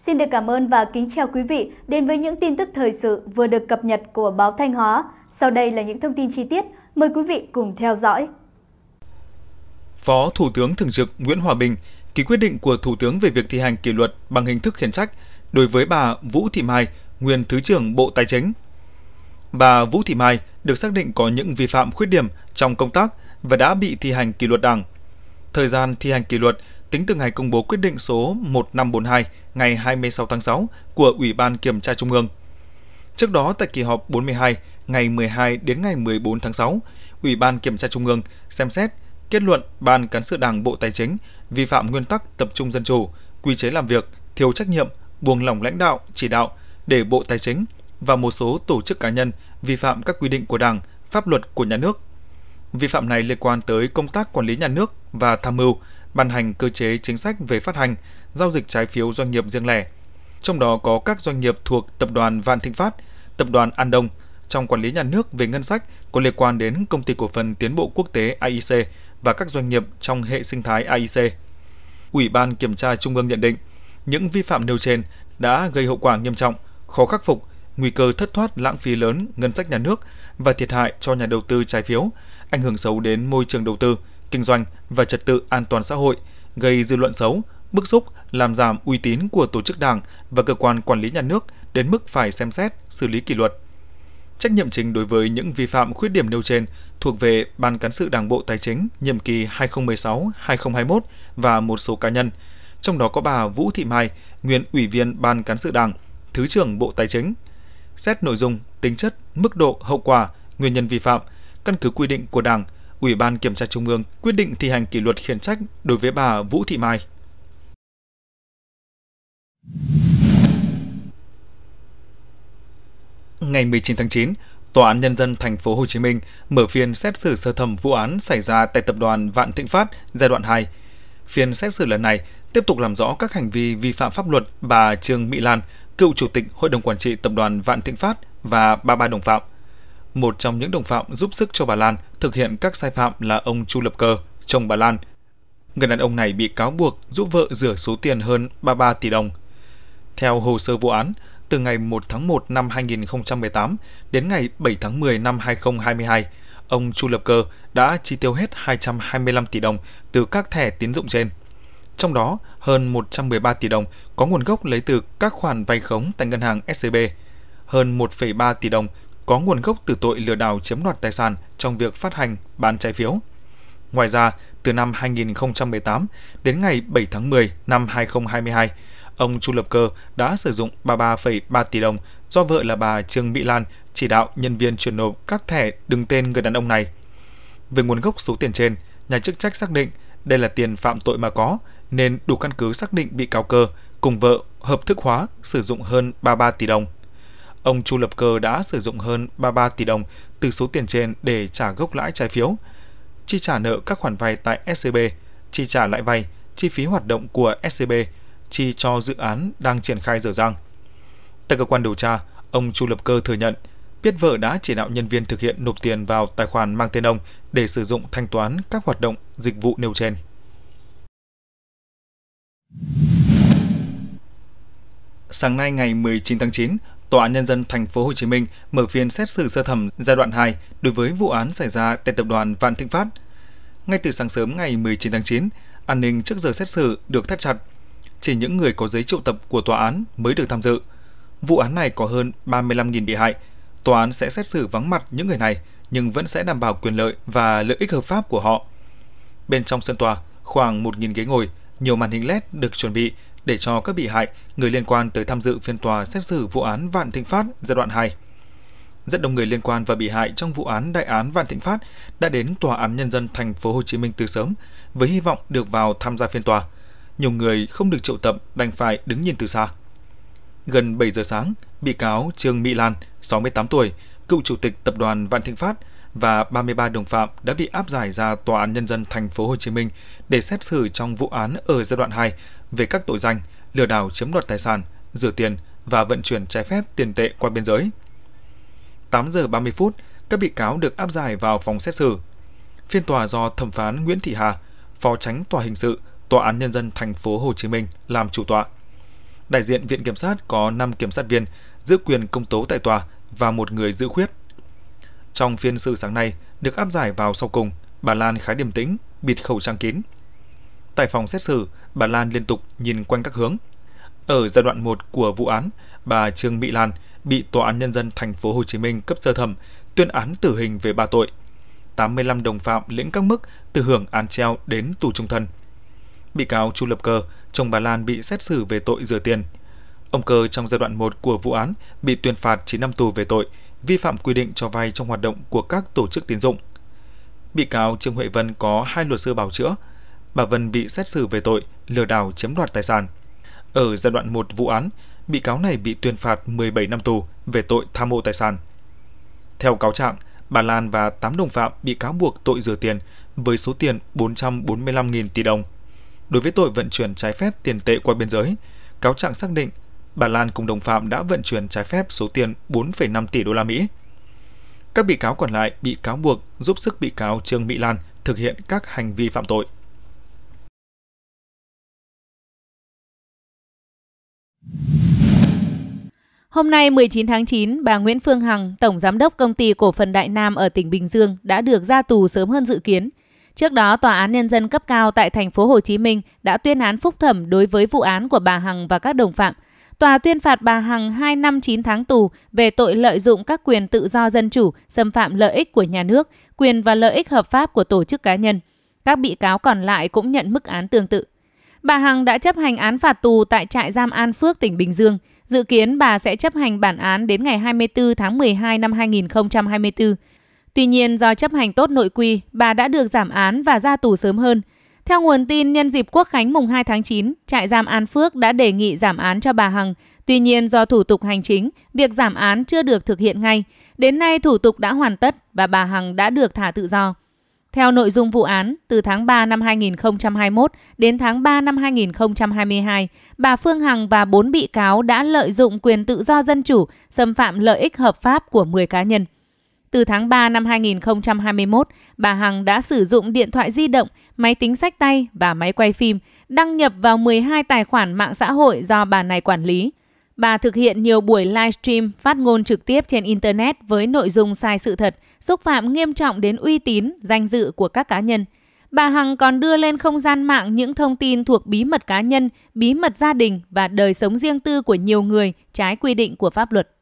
Xin được cảm ơn và kính chào quý vị đến với những tin tức thời sự vừa được cập nhật của báo Thanh Hóa. Sau đây là những thông tin chi tiết, mời quý vị cùng theo dõi. Phó Thủ tướng Thường trực Nguyễn Hòa Bình ký quyết định của Thủ tướng về việc thi hành kỷ luật bằng hình thức khiển trách đối với bà Vũ Thị Mai, nguyên Thứ trưởng Bộ Tài chính. Bà Vũ Thị Mai được xác định có những vi phạm khuyết điểm trong công tác và đã bị thi hành kỷ luật đảng. Thời gian thi hành kỷ luật tính từ ngày công bố quyết định số 1542 ngày 26 tháng 6 của Ủy ban Kiểm tra Trung ương. Trước đó tại kỳ họp 42 ngày 12 đến ngày 14 tháng 6, Ủy ban Kiểm tra Trung ương xem xét kết luận Ban Cán sự Đảng Bộ Tài chính vi phạm nguyên tắc tập trung dân chủ, quy chế làm việc, thiếu trách nhiệm, buông lỏng lãnh đạo, chỉ đạo để Bộ Tài chính và một số tổ chức cá nhân vi phạm các quy định của Đảng, pháp luật của nhà nước. Vi phạm này liên quan tới công tác quản lý nhà nước và tham mưu ban hành cơ chế chính sách về phát hành, giao dịch trái phiếu doanh nghiệp riêng lẻ. Trong đó có các doanh nghiệp thuộc Tập đoàn Vạn Thịnh Phát, Tập đoàn An Đông, trong quản lý nhà nước về ngân sách có liên quan đến Công ty Cổ phần Tiến bộ Quốc tế AIC và các doanh nghiệp trong hệ sinh thái AIC. Ủy ban Kiểm tra Trung ương nhận định, những vi phạm nêu trên đã gây hậu quả nghiêm trọng, khó khắc phục, nguy cơ thất thoát lãng phí lớn ngân sách nhà nước và thiệt hại cho nhà đầu tư trái phiếu, ảnh hưởng xấu đến môi trường đầu tư, kinh doanh và trật tự an toàn xã hội, gây dư luận xấu, bức xúc, làm giảm uy tín của tổ chức đảng và cơ quan quản lý nhà nước đến mức phải xem xét, xử lý kỷ luật. Trách nhiệm chính đối với những vi phạm khuyết điểm nêu trên thuộc về Ban Cán sự Đảng Bộ Tài chính nhiệm kỳ 2016-2021 và một số cá nhân, trong đó có bà Vũ Thị Mai, nguyên Ủy viên Ban Cán sự Đảng, Thứ trưởng Bộ Tài chính. Xét nội dung, tính chất, mức độ, hậu quả, nguyên nhân vi phạm, căn cứ quy định của Đảng – Ủy ban Kiểm tra Trung ương quyết định thi hành kỷ luật khiển trách đối với bà Vũ Thị Mai. Ngày 19 tháng 9, Tòa án nhân dân thành phố Hồ Chí Minh mở phiên xét xử sơ thẩm vụ án xảy ra tại tập đoàn Vạn Thịnh Phát giai đoạn 2. Phiên xét xử lần này tiếp tục làm rõ các hành vi vi phạm pháp luật bà Trương Mỹ Lan, cựu chủ tịch Hội đồng quản trị tập đoàn Vạn Thịnh Phát và ba ba đồng phạm. Một trong những đồng phạm giúp sức cho bà Lan thực hiện các sai phạm là ông Chu Lập Cơ, chồng bà Lan. Người đàn ông này bị cáo buộc giúp vợ rửa số tiền hơn 33 tỷ đồng. Theo hồ sơ vụ án, từ ngày 1 tháng 1 năm 2018 đến ngày 7 tháng 10 năm 2022, ông Chu Lập Cơ đã chi tiêu hết 225 tỷ đồng từ các thẻ tín dụng trên. Trong đó, hơn 113 tỷ đồng có nguồn gốc lấy từ các khoản vay khống tại ngân hàng SCB, hơn 1,3 tỷ đồng có nguồn gốc từ tội lừa đảo chiếm đoạt tài sản trong việc phát hành bán trái phiếu. Ngoài ra, từ năm 2018 đến ngày 7 tháng 10 năm 2022, ông Chu Lập Cơ đã sử dụng 33,3 tỷ đồng do vợ là bà Trương Mỹ Lan chỉ đạo nhân viên chuyển nộp các thẻ đứng tên người đàn ông này. Về nguồn gốc số tiền trên, nhà chức trách xác định đây là tiền phạm tội mà có, nên đủ căn cứ xác định bị cáo cơ cùng vợ hợp thức hóa sử dụng hơn 33 tỷ đồng ông Chu Lập Cơ đã sử dụng hơn 33 tỷ đồng từ số tiền trên để trả gốc lãi trái phiếu, chi trả nợ các khoản vay tại SCB, chi trả lãi vay, chi phí hoạt động của SCB, chi cho dự án đang triển khai dở dang. Tại cơ quan điều tra, ông Chu Lập Cơ thừa nhận biết vợ đã chỉ đạo nhân viên thực hiện nộp tiền vào tài khoản mang tên ông để sử dụng thanh toán các hoạt động dịch vụ nêu trên. Sáng nay ngày 19 tháng 9, Tòa án nhân dân thành phố Hồ Chí Minh mở phiên xét xử sơ thẩm giai đoạn 2 đối với vụ án xảy ra tại tập đoàn Vạn Thịnh Phát. Ngay từ sáng sớm ngày 19 tháng 9, an ninh trước giờ xét xử được thắt chặt. Chỉ những người có giấy triệu tập của tòa án mới được tham dự. Vụ án này có hơn 35.000 bị hại. Tòa án sẽ xét xử vắng mặt những người này nhưng vẫn sẽ đảm bảo quyền lợi và lợi ích hợp pháp của họ. Bên trong sân tòa, khoảng 1.000 ghế ngồi, nhiều màn hình LED được chuẩn bị để cho các bị hại, người liên quan tới tham dự phiên tòa xét xử vụ án Vạn Thịnh Phát giai đoạn 2. Rất đông người liên quan và bị hại trong vụ án đại án Vạn Thịnh Phát đã đến tòa án nhân dân thành phố Hồ Chí Minh từ sớm với hy vọng được vào tham gia phiên tòa. Nhiều người không được triệu tập đành phải đứng nhìn từ xa. Gần 7 giờ sáng, bị cáo Trương Mỹ Lan, 68 tuổi, cựu chủ tịch tập đoàn Vạn Thịnh Phát và 33 đồng phạm đã bị áp giải ra Tòa án Nhân dân Thành phố Hồ Chí Minh để xét xử trong vụ án ở giai đoạn 2 về các tội danh lừa đảo chiếm đoạt tài sản, rửa tiền và vận chuyển trái phép tiền tệ qua biên giới. 8 giờ 30 phút, các bị cáo được áp giải vào phòng xét xử. Phiên tòa do thẩm phán Nguyễn Thị Hà, Phó Tránh Tòa hình sự, Tòa án nhân dân thành phố Hồ Chí Minh làm chủ tọa. Đại diện viện kiểm sát có 5 kiểm sát viên giữ quyền công tố tại tòa và một người giữ khuyết. Trong phiên xử sáng nay, được áp giải vào sau cùng, bà Lan khá điềm tĩnh, bịt khẩu trang kín. Tại phòng xét xử, bà Lan liên tục nhìn quanh các hướng. Ở giai đoạn 1 của vụ án, bà Trương Mỹ Lan bị Tòa án Nhân dân Thành phố Hồ Chí Minh cấp sơ thẩm tuyên án tử hình về ba tội. 85 đồng phạm lĩnh các mức từ hưởng án treo đến tù trung thân. Bị cáo Chu Lập Cơ, chồng bà Lan bị xét xử về tội rửa tiền. Ông Cơ trong giai đoạn 1 của vụ án bị tuyên phạt 9 năm tù về tội vi phạm quy định cho vay trong hoạt động của các tổ chức tín dụng. Bị cáo Trương Huệ Vân có hai luật sư bào chữa. Bà Vân bị xét xử về tội lừa đảo chiếm đoạt tài sản. Ở giai đoạn 1 vụ án, bị cáo này bị tuyên phạt 17 năm tù về tội tham mô tài sản. Theo cáo trạng, bà Lan và 8 đồng phạm bị cáo buộc tội rửa tiền với số tiền 445.000 tỷ đồng. Đối với tội vận chuyển trái phép tiền tệ qua biên giới, cáo trạng xác định bà Lan cùng đồng phạm đã vận chuyển trái phép số tiền 4,5 tỷ đô la Mỹ. Các bị cáo còn lại bị cáo buộc giúp sức bị cáo Trương Mỹ Lan thực hiện các hành vi phạm tội. Hôm nay 19 tháng 9, bà Nguyễn Phương Hằng, Tổng Giám đốc Công ty Cổ phần Đại Nam ở tỉnh Bình Dương đã được ra tù sớm hơn dự kiến. Trước đó, Tòa án Nhân dân cấp cao tại thành phố Hồ Chí Minh đã tuyên án phúc thẩm đối với vụ án của bà Hằng và các đồng phạm – Tòa tuyên phạt bà Hằng 2 năm 9 tháng tù về tội lợi dụng các quyền tự do dân chủ, xâm phạm lợi ích của nhà nước, quyền và lợi ích hợp pháp của tổ chức cá nhân. Các bị cáo còn lại cũng nhận mức án tương tự. Bà Hằng đã chấp hành án phạt tù tại trại giam An Phước, tỉnh Bình Dương. Dự kiến bà sẽ chấp hành bản án đến ngày 24 tháng 12 năm 2024. Tuy nhiên, do chấp hành tốt nội quy, bà đã được giảm án và ra tù sớm hơn – theo nguồn tin, nhân dịp Quốc Khánh mùng 2 tháng 9, trại giam An Phước đã đề nghị giảm án cho bà Hằng. Tuy nhiên do thủ tục hành chính, việc giảm án chưa được thực hiện ngay. Đến nay thủ tục đã hoàn tất và bà Hằng đã được thả tự do. Theo nội dung vụ án, từ tháng 3 năm 2021 đến tháng 3 năm 2022, bà Phương Hằng và 4 bị cáo đã lợi dụng quyền tự do dân chủ, xâm phạm lợi ích hợp pháp của 10 cá nhân. Từ tháng 3 năm 2021, bà Hằng đã sử dụng điện thoại di động, máy tính sách tay và máy quay phim đăng nhập vào 12 tài khoản mạng xã hội do bà này quản lý. Bà thực hiện nhiều buổi livestream phát ngôn trực tiếp trên Internet với nội dung sai sự thật, xúc phạm nghiêm trọng đến uy tín, danh dự của các cá nhân. Bà Hằng còn đưa lên không gian mạng những thông tin thuộc bí mật cá nhân, bí mật gia đình và đời sống riêng tư của nhiều người trái quy định của pháp luật.